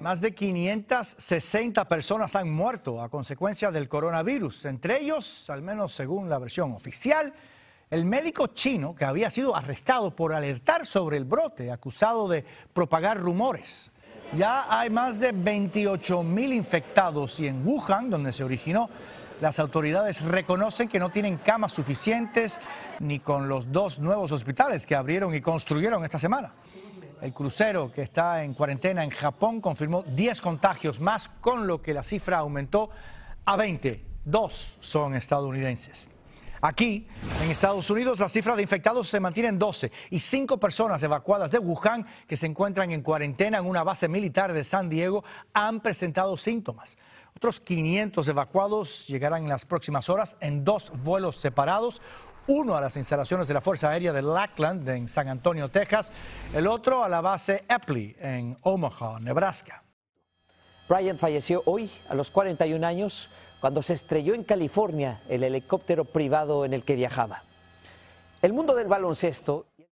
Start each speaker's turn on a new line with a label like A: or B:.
A: Más de 560 personas han muerto a consecuencia del coronavirus, entre ellos, al menos según la versión oficial, el médico chino que había sido arrestado por alertar sobre el brote, acusado de propagar rumores. Ya hay más de 28 mil infectados y en Wuhan, donde se originó, las autoridades reconocen que no tienen camas suficientes ni con los dos nuevos hospitales que abrieron y construyeron esta semana. El crucero que está en cuarentena en Japón confirmó 10 contagios más, con lo que la cifra aumentó a 20. Dos son estadounidenses. Aquí, en Estados Unidos, la cifra de infectados se mantiene en 12 y cinco personas evacuadas de Wuhan que se encuentran en cuarentena en una base militar de San Diego han presentado síntomas. Otros 500 evacuados llegarán en las próximas horas en dos vuelos separados, uno a las instalaciones de la Fuerza Aérea de Lackland en San Antonio, Texas, el otro a la base Epley en Omaha, Nebraska.
B: Brian falleció hoy a los 41 años cuando se estrelló en California el helicóptero privado en el que viajaba. El mundo del baloncesto